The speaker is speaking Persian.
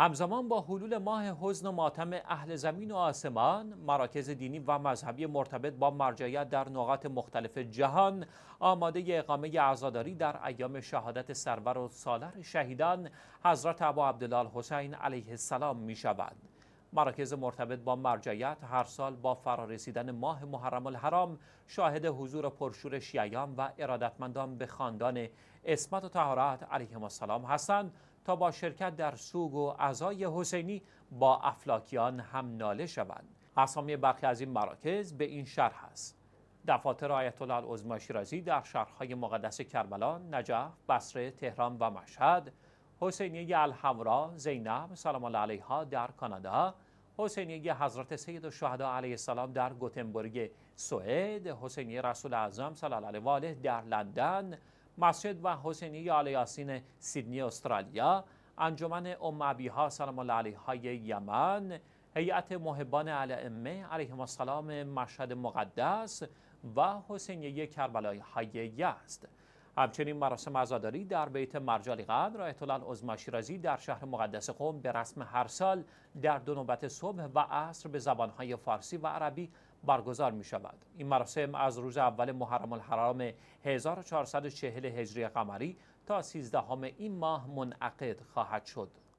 همزمان با حلول ماه حزن و ماتم اهل زمین و آسمان مراکز دینی و مذهبی مرتبط با مرجعیت در نقاط مختلف جهان آماده اقامه عزاداری در ایام شهادت سرور و سالر شهیدان حضرت ابا عبدالله حسین علیه السلام می شود. مراکز مرتبط با مرجعیت هر سال با فرارسیدن ماه محرم الحرام شاهد حضور پرشور شیعیان و ارادتمندان به خاندان اسمت و تهارت علیهم السلام هستند تا با شرکت در سوگ و عزای حسینی با افلاکیان هم ناله شوند اسامی برخی از این مراکز به این شرح است دفاتر آیت الله العظما شیرازی در شهرهای مقدس کربلا، نجف، بصره، تهران و مشهد، حسینیه الحمرا، زینب سلام الله علیها در کانادا، حسینیه حضرت سید الشهدا علیه السلام در گوتنبرگ سوئد، حسینیه رسول اعظم صلی الله علیه و آله در لندن، مسجد و حسینی آل یاسین سیدنی استرالیا انجمن اموی ها سلام الله علیه های یمن هیئت محبان علائمه علیه السلام مشهد مقدس و حسینیه کربلای های یزد همچنین مراسم عزاداری در بیت مرجالی قدر آیت الله شیرازی در شهر مقدس قم به رسم هر سال در دو نوبت صبح و عصر به زبانهای فارسی و عربی برگزار می شود این مراسم از روز اول محرم الحرام 1440 هجری قمری تا 13 این ماه منعقد خواهد شد